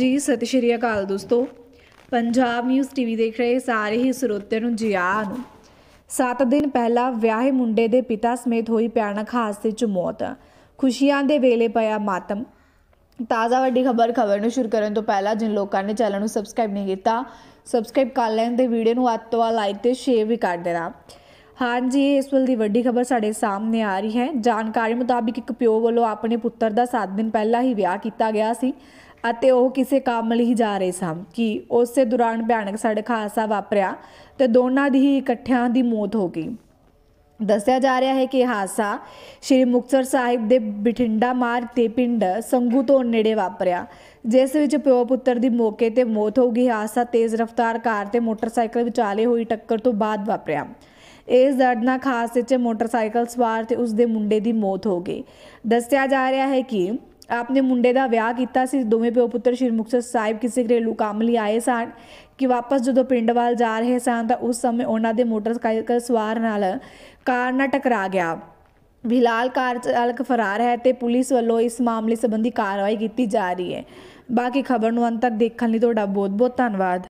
ਜੀ ਸਤਿ ਸ਼੍ਰੀ ਅਕਾਲ ਦੋਸਤੋ ਪੰਜਾਬ ਨਿਊਜ਼ ਟੀਵੀ ਦੇਖ ਰਹੇ ਸਾਰੇ ਹੀ ਸਰੋਤਿਆਂ ਨੂੰ ਜੀ ਆਇਆਂ ਨੂੰ 7 ਦਿਨ ਪਹਿਲਾਂ ਵਿਆਹੇ ਮੁੰਡੇ ਦੇ ਪਿਤਾ ਸਮੇਤ ਹੋਈ ਭਿਆਨਕ ਹਾਦਸੇ 'ਚ ਮੌਤ ਖੁਸ਼ੀਆਂ ਦੇ ਵੇਲੇ ਪਿਆ ਮਾਤਮ ਤਾਜ਼ਾ ਵੱਡੀ ਖਬਰ ਖਬਰ ਨੂੰ ਸ਼ੁਰੂ ਕਰਨ ਤੋਂ ਪਹਿਲਾਂ ਜਿਨ ਲੋਕਾਂ ਨੇ ਚੈਨਲ ਨੂੰ ਸਬਸਕ੍ਰਾਈਬ ਨਹੀਂ ਕੀਤਾ ਸਬਸਕ੍ਰਾਈਬ ਕਰ ਲੈਣ ਤੇ ਵੀਡੀਓ ਨੂੰ ਅੱਤ ਤੋਂ ਲਾਈਕ ਤੇ ਸ਼ੇਅਰ ਵੀ ਕਰ ਦੇਣਾ ਹਾਂਜੀ ਇਸ ਵੱਲ ਦੀ ਵੱਡੀ ਖਬਰ ਸਾਡੇ ਸਾਹਮਣੇ ਆ ਰਹੀ ਹੈ ਜਾਣਕਾਰੀ ਮੁਤਾਬਿਕ ਇੱਕ ਪਿਓ ਵੱਲੋਂ ਆਪਣੇ ਪੁੱਤਰ ਦਾ 7 ਦਿਨ ਪਹਿਲਾਂ ਹੀ ਵਿਆਹ ਕੀਤਾ ਗਿਆ ਸੀ ਅਤੇ ਉਹ ਕਿਸੇ ਕੰਮ ਲਈ ਜਾ ਰਹੇ ਸਨ ਕਿ ਉਸੇ ਦੌਰਾਨ ਭਿਆਨਕ ਸੜਕ ਹਾਦਸਾ ਵਾਪਰਿਆ ਤੇ ਦੋਨਾਂ ਦੀ ਹੀ ਇਕੱਠਿਆਂ ਦੀ ਮੌਤ ਹੋ ਗਈ ਦੱਸਿਆ ਜਾ ਰਿਹਾ ਹੈ ਕਿ ਹਾਦਸਾ ਸ਼੍ਰੀ ਮੁਕਤਸਰ ਸਾਹਿਬ ਦੇ ਬਠਿੰਡਾ ਮਾਰਗ ਤੇ ਪਿੰਡ ਸੰਗੂ ਤੋਂ ਨੇੜੇ ਵਾਪਰਿਆ ਜਿਸ ਵਿੱਚ ਪਿਓ ਪੁੱਤਰ ਦੀ ਮੌਕੇ ਤੇ ਮੌਤ ਹੋ ਗਈ ਹਾਦਸਾ ਤੇਜ਼ ਰਫ਼ਤਾਰ ਕਾਰ ਤੇ ਮੋਟਰਸਾਈਕਲ ਵਿਚਾਲੇ ਹੋਈ ਟੱਕਰ ਤੋਂ ਬਾਅਦ ਵਾਪਰਿਆ ਇਸ ਦਰਦਨਾ ਖਾਸ ਵਿੱਚ ਮੋਟਰਸਾਈਕਲ ਸਵਾਰ ਤੇ ਉਸ ਦੇ ਮੁੰਡੇ ਦੀ ਮੌਤ ਹੋ ਗਈ ਦੱਸਿਆ ਜਾ ਰਿਹਾ ਹੈ ਕਿ ਆਪਨੇ ਮੁੰਡੇ ਦਾ ਵਿਆਹ ਕੀਤਾ ਸੀ ਦੋਵੇਂ ਪਿਓ ਪੁੱਤਰ ਸ਼੍ਰੀ ਮੁਕਤਸਰ ਸਾਹਿਬ ਕਿਸੇ ਘਰੇਲੂ ਕੰਮ ਲਈ ਆਏ ਸਨ ਕਿ ਵਾਪਸ ਜਦੋਂ ਪਿੰਡਵਾਲ ਜਾ ਰਹੇ ਸਨ ਤਾਂ ਉਸ ਸਮੇਂ ਉਹਨਾਂ ਦੇ ਮੋਟਰਸਾਈਕਲ ਸਵਾਰ ਨਾਲ ਕਾਰ ਨਾਲ ਟਕਰਾ ਗਿਆ ਬਿਲਾਲ ਕਾਰ ਚਾਲਕ ਫਰਾਰ ਹੈ ਤੇ ਪੁਲਿਸ ਵੱਲੋਂ ਇਸ ਮਾਮਲੇ ਸੰਬੰਧੀ ਕਾਰਵਾਈ ਕੀਤੀ ਜਾ ਰਹੀ ਹੈ ਬਾਕੀ ਖਬਰ ਨੂੰ ਅੰਤ ਤੱਕ ਦੇਖਣ ਲਈ ਤੁਹਾਡਾ ਬਹੁਤ ਬਹੁਤ ਧੰਨਵਾਦ